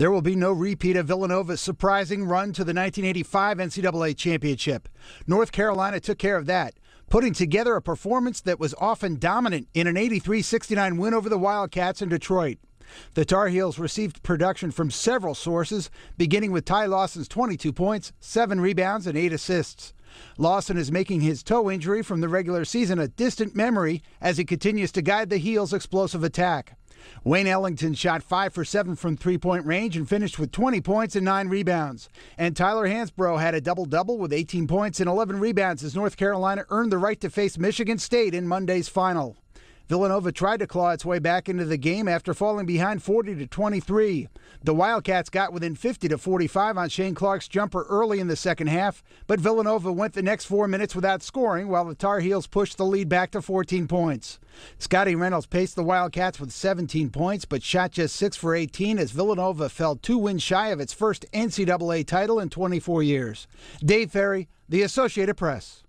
There will be no repeat of Villanova's surprising run to the 1985 NCAA championship. North Carolina took care of that, putting together a performance that was often dominant in an 83 69 win over the Wildcats in Detroit. The Tar Heels received production from several sources, beginning with Ty Lawson's 22 points, 7 rebounds, and 8 assists. Lawson is making his toe injury from the regular season a distant memory as he continues to guide the Heels' explosive attack. Wayne Ellington shot 5 for 7 from three point range and finished with 20 points and 9 rebounds. And Tyler Hansbrough had a double double with 18 points and 11 rebounds as North Carolina earned the right to face Michigan State in Monday's final. Villanova tried to claw its way back into the game after falling behind 40 to 23. The Wildcats got within 50 to 45 on Shane Clark's jumper early in the second half, but Villanova went the next 4 minutes without scoring while the Tar Heels pushed the lead back to 14 points. Scotty Reynolds paced the Wildcats with 17 points but shot just 6 for 18 as Villanova fell 2 wins shy of its first NCAA title in 24 years. Dave Ferry, The Associated Press.